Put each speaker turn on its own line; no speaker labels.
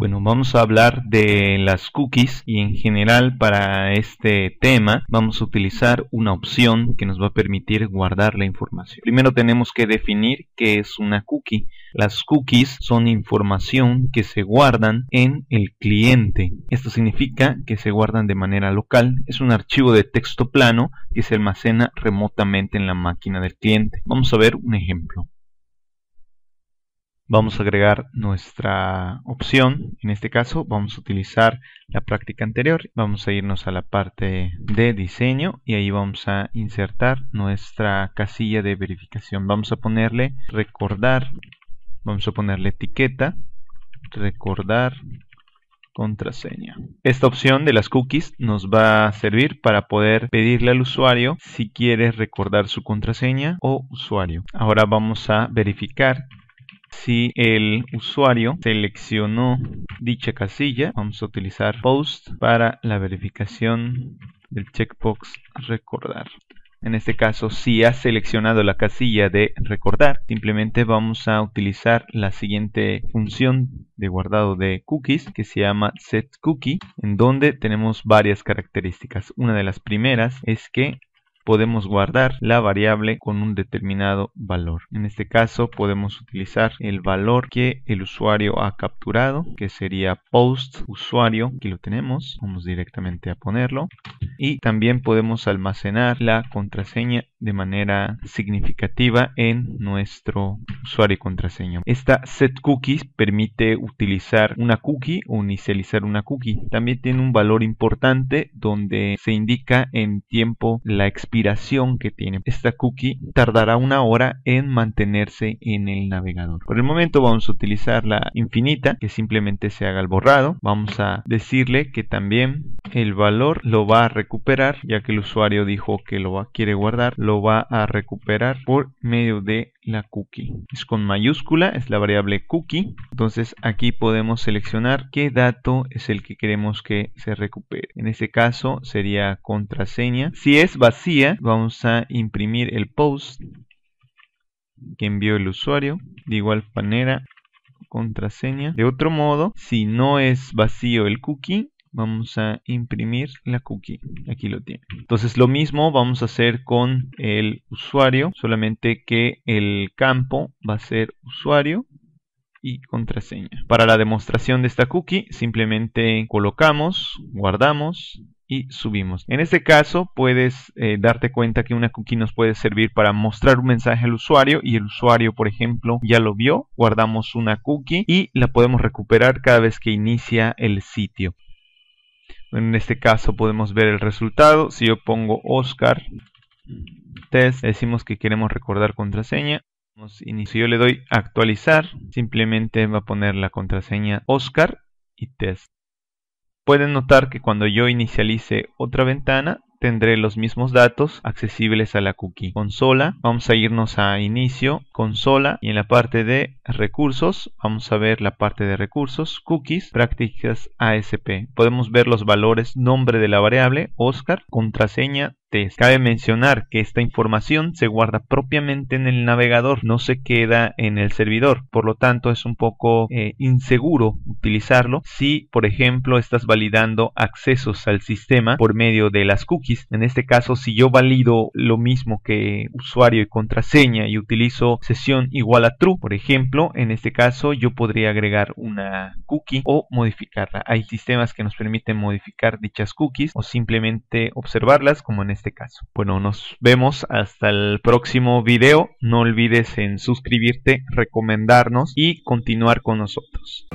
Bueno, vamos a hablar de las cookies y en general para este tema vamos a utilizar una opción que nos va a permitir guardar la información. Primero tenemos que definir qué es una cookie. Las cookies son información que se guardan en el cliente. Esto significa que se guardan de manera local. Es un archivo de texto plano que se almacena remotamente en la máquina del cliente. Vamos a ver un ejemplo vamos a agregar nuestra opción. En este caso vamos a utilizar la práctica anterior. Vamos a irnos a la parte de diseño y ahí vamos a insertar nuestra casilla de verificación. Vamos a ponerle recordar, vamos a ponerle etiqueta, recordar contraseña. Esta opción de las cookies nos va a servir para poder pedirle al usuario si quiere recordar su contraseña o usuario. Ahora vamos a verificar si el usuario seleccionó dicha casilla. Vamos a utilizar post para la verificación del checkbox recordar. En este caso, si ha seleccionado la casilla de recordar, simplemente vamos a utilizar la siguiente función de guardado de cookies que se llama setCookie, en donde tenemos varias características. Una de las primeras es que podemos guardar la variable con un determinado valor. En este caso podemos utilizar el valor que el usuario ha capturado, que sería post usuario, aquí lo tenemos, vamos directamente a ponerlo. Y también podemos almacenar la contraseña de manera significativa en nuestro usuario y contraseña. Esta set cookies permite utilizar una cookie o inicializar una cookie. También tiene un valor importante donde se indica en tiempo la expiración que tiene. Esta cookie tardará una hora en mantenerse en el navegador. Por el momento vamos a utilizar la infinita que simplemente se haga el borrado. Vamos a decirle que también el valor lo va a recuperar ya que el usuario dijo que lo quiere guardar lo va a recuperar por medio de la cookie. Es con mayúscula, es la variable cookie. Entonces aquí podemos seleccionar qué dato es el que queremos que se recupere. En este caso sería contraseña. Si es vacía, vamos a imprimir el post que envió el usuario. De igual manera, contraseña. De otro modo, si no es vacío el cookie, vamos a imprimir la cookie aquí lo tiene entonces lo mismo vamos a hacer con el usuario solamente que el campo va a ser usuario y contraseña para la demostración de esta cookie simplemente colocamos guardamos y subimos. En este caso puedes eh, darte cuenta que una cookie nos puede servir para mostrar un mensaje al usuario y el usuario por ejemplo ya lo vio, guardamos una cookie y la podemos recuperar cada vez que inicia el sitio. En este caso podemos ver el resultado. Si yo pongo Oscar test, decimos que queremos recordar contraseña. Si yo le doy actualizar, simplemente va a poner la contraseña Oscar y test. Pueden notar que cuando yo inicialice otra ventana, tendré los mismos datos accesibles a la cookie. Consola, vamos a irnos a inicio, consola y en la parte de recursos, vamos a ver la parte de recursos, cookies, prácticas ASP. Podemos ver los valores, nombre de la variable, Oscar, contraseña, Cabe mencionar que esta información se guarda propiamente en el navegador, no se queda en el servidor, por lo tanto es un poco eh, inseguro utilizarlo si, por ejemplo, estás validando accesos al sistema por medio de las cookies. En este caso, si yo valido lo mismo que usuario y contraseña y utilizo sesión igual a true, por ejemplo, en este caso yo podría agregar una cookie o modificarla. Hay sistemas que nos permiten modificar dichas cookies o simplemente observarlas, como en este este caso. Bueno, nos vemos hasta el próximo video. No olvides en suscribirte, recomendarnos y continuar con nosotros.